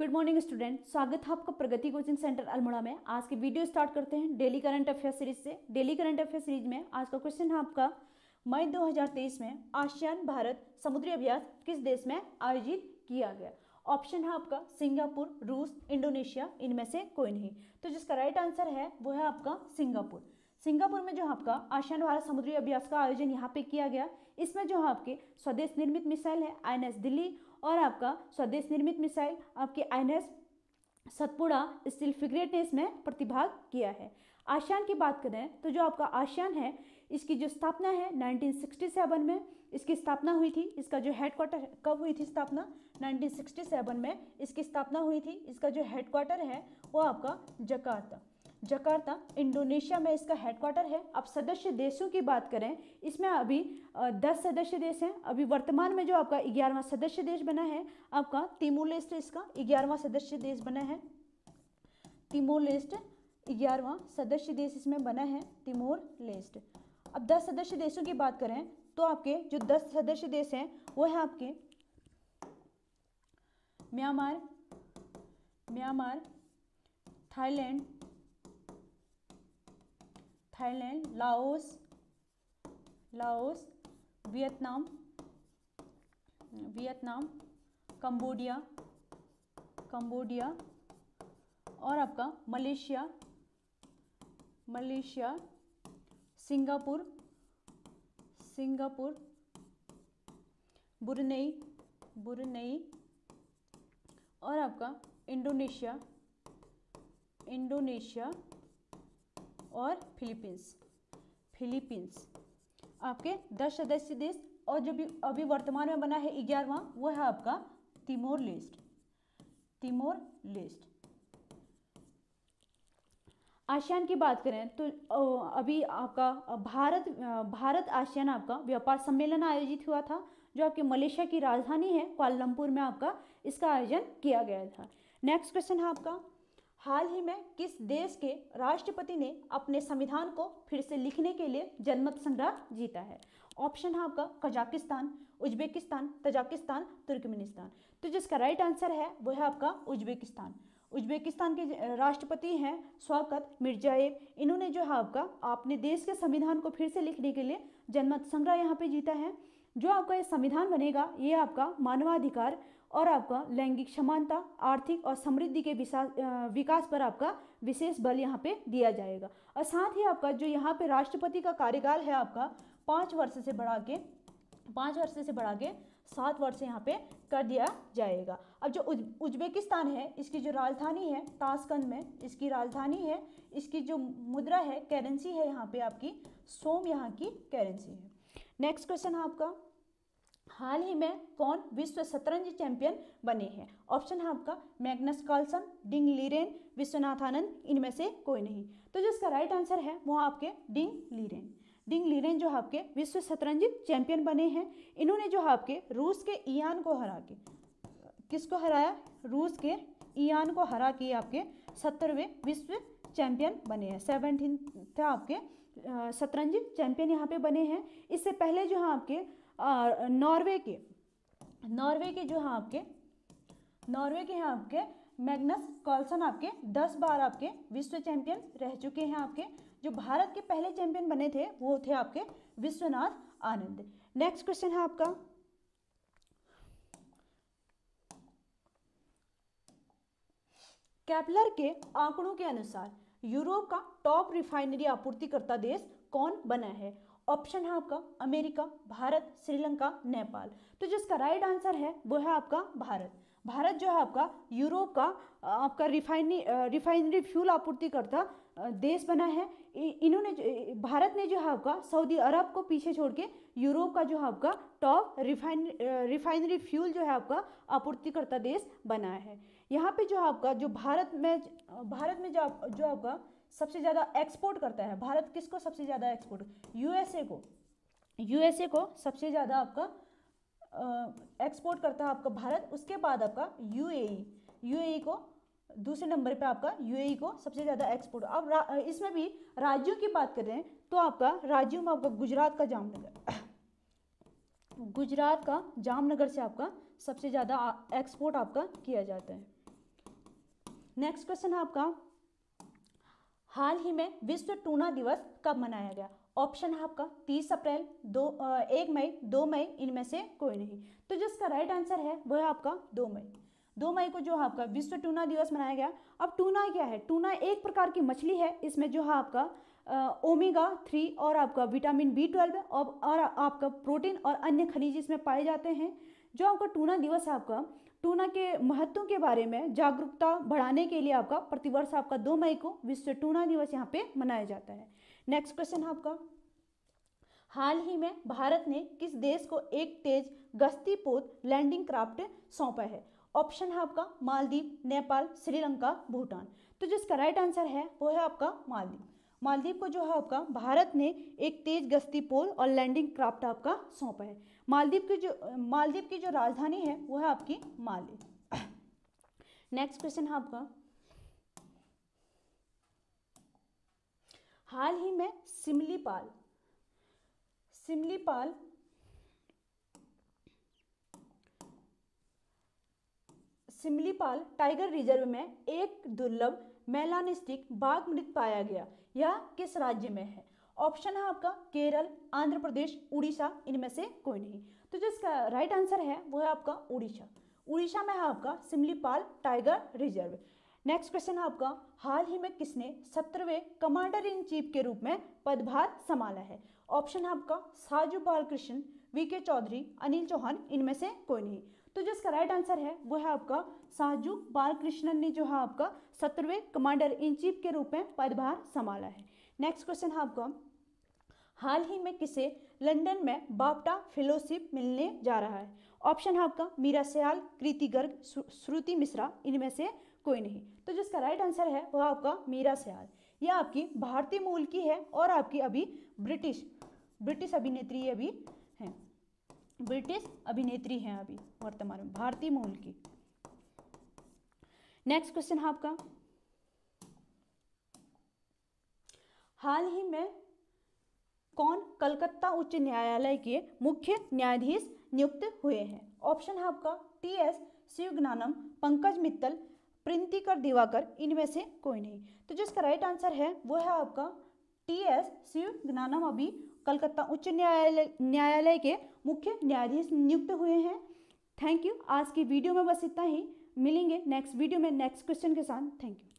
Good morning student स्वागत है आपका प्रगति कोचिंग सेंटर अल्मोड़ा में आज की वीडियो स्टार्ट करते हैं डेली करंट अफेयर सीरीज से डेली करंट अफेयर सीरीज में आज का क्वेश्चन है आपका मई 2023 में आसियान भारत समुद्री अभ्यास किस देश में आयोजित किया गया ऑप्शन है आपका सिंगापुर रूस इंडोनेशिया इनमें से कोई नहीं तो जिसका राइट आंसर है वो है आपका सिंगापुर सिंगापुर में जो आपका आसियान भारत समुद्री अभ्यास का आयोजन यहाँ पे किया गया इसमें जो आपके स्वदेश निर्मित मिसाइल है आई दिल्ली और आपका स्वदेश निर्मित मिसाइल आपके आई सतपुड़ा स्टील फिगरेट ने इसमें प्रतिभाग किया है आशियान की बात करें तो जो आपका आशियान है इसकी जो स्थापना है 1967 में इसकी स्थापना हुई थी इसका जो हेडक्वार्टर कब हुई थी स्थापना 1967 में इसकी स्थापना हुई थी इसका जो हेडक्वार्टर है वो आपका जकार्ता जकार्ता इंडोनेशिया में इसका हेडक्वार्टर है अब सदस्य देशों की बात करें इसमें अभी दस सदस्य देश हैं अभी वर्तमान में जो आपका ग्यारहवा सदस्य देश बना है आपका तिमोलेस्ट इसका ग्यारहवा सदस्य देश बना है तिमोलेस्ट लेस्ट ग्यारहवा सदस्य देश इसमें बना है तिमोर लेस्ट अब दस सदस्य देशों की बात करें तो आपके जो दस सदस्य देश हैं वो हैं आपके Myanmar Myanmar Thailand Thailand Laos Laos Vietnam Vietnam Cambodia Cambodia और आपका Malaysia Malaysia Singapore Singapore Brunei Brunei और आपका इंडोनेशिया इंडोनेशिया और फिलीपींस फिलीपींस आपके दस सदस्य देश और जो भी अभी वर्तमान में बना है ग्यारहवा वो है आपका Timor Leste Timor Leste ASEAN की बात करें तो अभी आपका भारत भारत आसियान आपका व्यापार सम्मेलन आयोजित हुआ था जो आपके मलेशिया की राजधानी है क्वालमपुर में आपका इसका आयोजन किया गया था नेक्स्ट क्वेश्चन है आपका हाल ही में किस देश के राष्ट्रपति ने अपने संविधान को फिर से लिखने के लिए जनमत संग्रह जीता है ऑप्शन है आपका कजाकिस्तान उज्बेकिस्तान तजाकिस्तान तुर्कमेनिस्तान तो जिसका राइट आंसर है वह है आपका उज्बेकिस्तान उज्बेकिस्तान के राष्ट्रपति हैं स्वागत मिर्जाएव इन्होंने जो है आपका अपने देश के संविधान को फिर से लिखने के लिए जनमत संग्रह यहाँ पे जीता है जो आपका ये संविधान बनेगा ये आपका मानवाधिकार और आपका लैंगिक समानता आर्थिक और समृद्धि के विकास पर आपका विशेष बल यहाँ पे दिया जाएगा और साथ ही आपका जो यहाँ पे राष्ट्रपति का कार्यकाल है आपका पाँच वर्ष से बढ़ा के पाँच वर्ष से बढ़ा के सात वर्ष यहाँ पे कर दिया जाएगा अब जो उज, उज्बेकिस्तान है इसकी जो राजधानी है ताशकंद में इसकी राजधानी है इसकी जो मुद्रा है करेंसी है यहाँ पे आपकी सोम यहाँ की करेंसी है नेक्स्ट क्वेश्चन है आपका हाल ही में कौन विश्व शतरंज चैंपियन बने हैं ऑप्शन है आपका Magnus Carlsen Ding Liren Viswanathan Anand इनमें से कोई नहीं तो जो इसका राइट आंसर है वो आपके डिंग लीरेन डिंग लीरेन जो आपके विश्व शतरंज चैंपियन बने हैं इन्होंने जो आपके रूस के ईयान को हरा के किसको हराया रूस के ईयान को हरा के आपके सत्तरवें विश्व चैंपियन बने हैं सेवनटीन था आपके शतरंज चैंपियन यहाँ पे बने हैं इससे पहले जो हाँ आपके नॉर्वे के नॉर्वे के जो है आपके नॉर्वे के हैं आपके मैग्नस कॉल्सन आपके 10 बार आपके विश्व चैंपियन रह चुके हैं आपके जो भारत के पहले चैंपियन बने थे वो थे आपके विश्वनाथ आनंद नेक्स्ट क्वेश्चन है आपका कैपलर के आंकड़ों के अनुसार यूरोप का टॉप रिफाइनरी आपूर्तिकर्ता देश कौन बना है ऑप्शन है आपका अमेरिका भारत श्रीलंका नेपाल तो जिसका राइट आंसर है वो है आपका भारत भारत जो है आपका यूरोप का आपका रिफाइनरी रिफाइनरी फ्यूल आपूर्तिकर्ता देश बना है इन्होंने भारत ने जो है आपका सऊदी अरब को पीछे छोड़ के यूरोप का जो है आपका टॉप रिफाइन रिफाइनरी फ्यूल जो है आपका आपूर्तिकर्ता देश बना है यहाँ पे जो है आपका जो भारत में भारत में जो आप, जो आपका सबसे ज़्यादा एक्सपोर्ट करता है भारत किसको सबसे ज़्यादा एक्सपोर्ट यूएसए को यूएसए को सबसे ज़्यादा आपका एक्सपोर्ट करता है आपका भारत उसके बाद आपका यू ए e। e को दूसरे नंबर पे आपका यूएई e को सबसे ज़्यादा एक्सपोर्ट अब इसमें भी राज्यों की बात कर रहे हैं तो आपका राज्यों में आपका गुजरात का जामनगर गुजरात का जामनगर से आपका सबसे ज़्यादा एक्सपोर्ट आपका किया जाता है नेक्स्ट क्वेश्चन है आपका हाल ही में विश्व टूना दिवस कब मनाया गया ऑप्शन है आपका 30 अप्रैल दो एक मई दो मई इनमें से कोई नहीं तो जिसका राइट आंसर है वह आपका दो मई दो मई को जो है आपका विश्व टूना दिवस मनाया गया अब टूना क्या है टूना एक प्रकार की मछली है इसमें जो है आपका ओमेगा थ्री और आपका विटामिन बी ट्वेल्व और, और आपका प्रोटीन और अन्य खनिज इसमें पाए जाते हैं जो आपका टूना दिवस है आपका टूना के महत्व के बारे में जागरूकता बढ़ाने के लिए आपका प्रतिवर्ष आपका दो मई को विश्व टूना दिवस यहाँ पे मनाया जाता है नेक्स्ट क्वेश्चन है आपका हाल ही में भारत ने किस देश को एक तेज गश्ती पोत लैंडिंग क्राफ्ट सौंपा है ऑप्शन है आपका मालदीव नेपाल श्रीलंका भूटान तो जिसका राइट आंसर है वो है आपका मालदीव मालदीव को जो है आपका भारत ने एक तेज गश्ती पोल और लैंडिंग क्राफ्ट आपका सौंपा है मालदीव की जो मालदीव की जो राजधानी है वो है आपकी मालदीव नेक्स्ट क्वेश्चन है आपका हाल ही में सिमलीपाल सिमलीपाल सिमलीपाल टाइगर रिजर्व में एक दुर्लभ मेलानिस्टिक बाघ मृत पाया गया यह किस राज्य में है ऑप्शन है आपका केरल आंध्र प्रदेश उड़ीसा इनमें से कोई नहीं तो जो इसका राइट आंसर है वो है आपका उड़ीसा उड़ीसा में है आपका Similipal tiger reserve next question है आपका हाल ही में किसने सत्रहवें कमांडर इन चीफ के रूप में पदभार संभाला है ऑप्शन है आपका साजू बाल कृष्ण वी के चौधरी अनिल चौहान इनमें से कोई नहीं तो जो इसका राइट आंसर है वो है आपका साजू बालकृष्णन ने जो है आपका सत्रवे कमांडर इन चीफ के रूप में पदभार संभाला है नेक्स्ट क्वेश्चन है आपका हाल ही में किसे लंदन में बापटा फेलोशिप मिलने जा रहा है ऑप्शन है आपका मीरा सयाल कृति गर्ग श्रुति मिश्रा इनमें से कोई नहीं तो जिसका राइट आंसर है वह आपका मीरा सयाल यह आपकी भारतीय मूल की है और आपकी अभी ब्रिटिश ब्रिटिश अभिनेत्री अभी हैं ब्रिटिश अभिनेत्री हैं अभी वर्तमान में भारतीय मूल की नेक्स्ट क्वेश्चन है आपका हाल ही में कौन कलकत्ता उच्च न्यायालय के मुख्य न्यायाधीश नियुक्त हुए हैं ऑप्शन है आपका टी एस शिवज्ञानम पंकज मित्तल प्रिंतिकर दिवाकर इनमें से कोई नहीं तो जिसका राइट आंसर है वो है आपका टी एस शिव ज्ञानम अभी कलकत्ता उच्च न्यायालय न्यायालय के मुख्य न्यायाधीश नियुक्त हुए हैं थैंक यू आज की वीडियो में बस इतना ही मिलेंगे नेक्स्ट वीडियो में नेक्स्ट क्वेश्चन के साथ थैंक यू